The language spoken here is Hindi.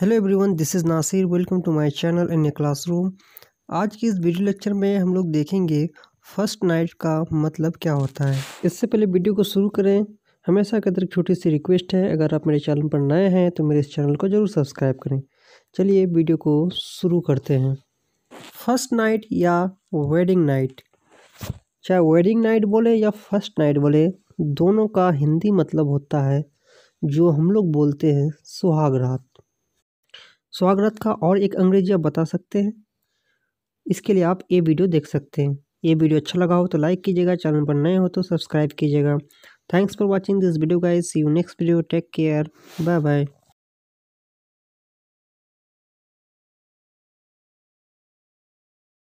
hello everyone this is Nasir welcome to my channel in a classroom आज की इस वीडियो लेक्चर में हम लोग देखेंगे फर्स्ट नाइट का मतलब क्या होता है इससे पहले वीडियो को शुरू करें हमेशा की तरह छोटी सी रिक्वेस्ट है अगर आप मेरे चैनल पर नए हैं तो मेरे इस चैनल को ज़रूर सब्सक्राइब करें चलिए वीडियो को शुरू करते हैं फर्स्ट नाइट या वेडिंग नाइट चाहे वेडिंग नाइट बोले या फर्स्ट नाइट बोले दोनों का हिंदी मतलब होता है जो हम लोग बोलते हैं सुहाग रात स्वागत का और एक अंग्रेजी आप बता सकते हैं इसके लिए आप ये वीडियो देख सकते हैं ये वीडियो अच्छा लगा हो तो लाइक कीजिएगा चैनल पर नए हो तो सब्सक्राइब कीजिएगा thanks for watching this video guys see you next video take care bye bye